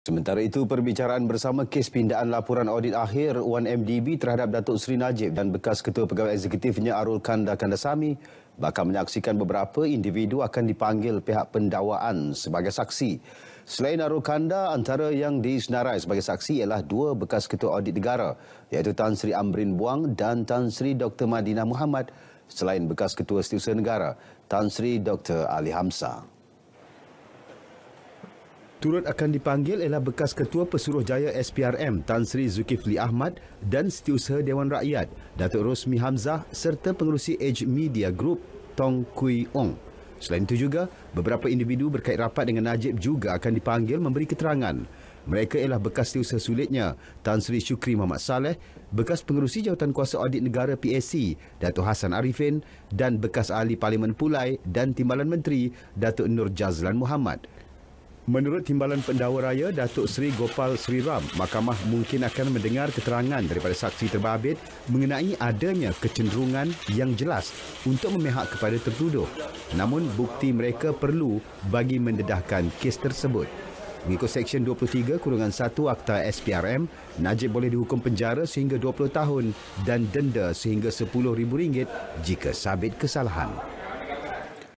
Sementara itu, perbicaraan bersama kes pindaan laporan audit akhir 1MDB terhadap Datuk Seri Najib dan bekas ketua pegawai eksekutifnya Arul Kanda Kandasami bakal menyaksikan beberapa individu akan dipanggil pihak pendawaan sebagai saksi. Selain Arul Kanda, antara yang disenarai sebagai saksi ialah dua bekas ketua audit negara iaitu Tan Sri Amrin Buang dan Tan Sri Dr. Madinah Muhammad selain bekas ketua setiausaha negara Tan Sri Dr. Ali Hamzah turut akan dipanggil ialah bekas ketua pesuruh jaya SPRM Tan Sri Zulkifli Ahmad dan setiausaha Dewan Rakyat Datuk Rosmi Hamzah serta pengurusi Age Media Group Tong Kui Ong. Selain itu juga, beberapa individu berkait rapat dengan Najib juga akan dipanggil memberi keterangan. Mereka ialah bekas setiausaha sulitnya Tan Sri Syukri Mohd Saleh, bekas pengurusi jawatan kuasa audit negara PAC Datuk Hasan Arifin dan bekas ahli Parlimen Pulai dan Timbalan Menteri Datuk Nur Jazlan Muhammad. Menurut Timbalan Pendawa Raya Datuk Seri Gopal Sri Ram, mahkamah mungkin akan mendengar keterangan daripada saksi terbabit mengenai adanya kecenderungan yang jelas untuk memihak kepada tertuduh. Namun bukti mereka perlu bagi mendedahkan kes tersebut. Mengikut Seksyen 23 Kurungan 1 Akta SPRM, Najib boleh dihukum penjara sehingga 20 tahun dan denda sehingga RM10,000 jika sabit kesalahan.